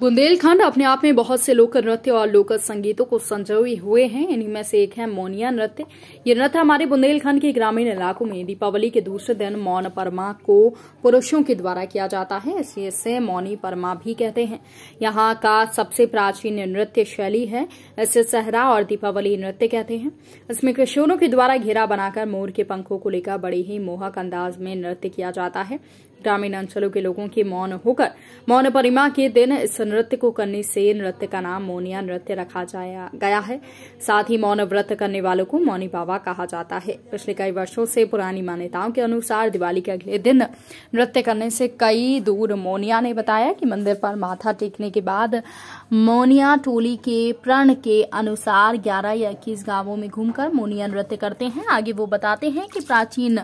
बुंदेलखंड अपने आप में बहुत से लोक नृत्य और लोक संगीतों को संजोए हुए हैं इनमें से एक है मोनिया नृत्य ये नृत्य हमारे बुंदेलखंड के ग्रामीण इलाकों में दीपावली के दूसरे दिन मौन परमा को पुरुषों के द्वारा किया जाता है इसलिए इसे मौनी परमा भी कहते हैं यहाँ का सबसे प्राचीन नृत्य शैली है इसे सहरा और दीपावली नृत्य कहते हैं इसमें किशोरों के द्वारा घेरा बनाकर मोर के पंखों को लेकर बड़े ही मोहक अंदाज में नृत्य किया जाता है ग्रामीण अंचलों के लोगों के मौन होकर मौन परिमा के दिन इस नृत्य को करने से नृत्य का नाम मोनिया नृत्य रखा जाया गया है साथ ही मौन व्रत करने वालों को मौनी बाबा कहा जाता है पिछले कई वर्षों से पुरानी मान्यताओं के अनुसार दिवाली के अगले दिन नृत्य करने से कई दूर मोनिया ने बताया कि मंदिर पर माथा टेकने के बाद मोनिया टोली के प्रण के अनुसार ग्यारह या इक्कीस गांवों में घूमकर मोनिया नृत्य करते हैं आगे वो बताते हैं कि प्राचीन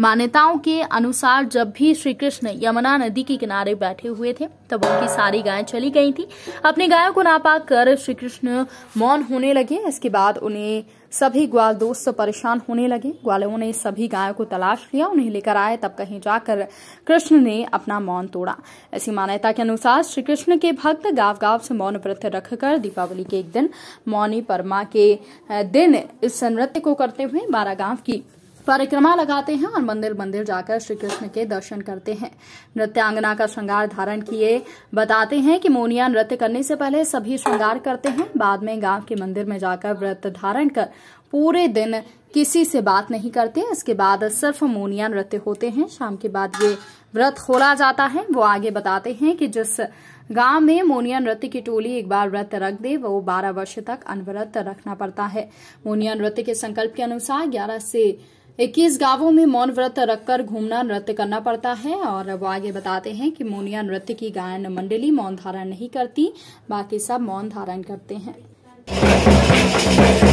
मान्यताओं के अनुसार जब भी श्री कृष्ण यमुना नदी के किनारे बैठे हुए थे तब उनकी सारी गायें चली गई थी अपनी गायों को नापाक कर श्री कृष्ण मौन होने लगे इसके बाद उन्हें सभी ग्वाल दोस्त परेशान होने लगे ग्वालों ने सभी गायों को तलाश लिया उन्हें लेकर आए तब कहीं जाकर कृष्ण ने अपना मौन तोड़ा ऐसी मान्यता के अनुसार श्री कृष्ण के भक्त गांव गांव से मौन व्रत रखकर दीपावली के एक दिन मौनी परमा के दिन इस नृत्य को करते हुए बारा गांव की परिक्रमा लगाते हैं और मंदिर मंदिर जाकर श्री कृष्ण के दर्शन करते हैं नृत्यांगना का श्रृंगार धारण किए बताते हैं कि मोनिया नृत्य करने से पहले सभी श्रृंगार करते हैं बाद में गांव के मंदिर में जाकर व्रत धारण कर पूरे दिन किसी से बात नहीं करते इसके बाद सिर्फ मोनिया नृत्य होते हैं शाम के बाद ये व्रत खोला जाता है वो आगे बताते हैं कि जिस गांव में मोनिया नृत्य की टोली एक बार व्रत रख दे वो 12 वर्ष तक अनवरत रखना पड़ता है मोनिया नृत्य के संकल्प के अनुसार 11 से इक्कीस गांवों में मौन व्रत रखकर घूमना नृत्य करना पड़ता है और वो आगे बताते हैं कि मोनिया नृत्य की गायन मंडली मौन धारण नहीं करती बाकी सब मौन धारण करते हैं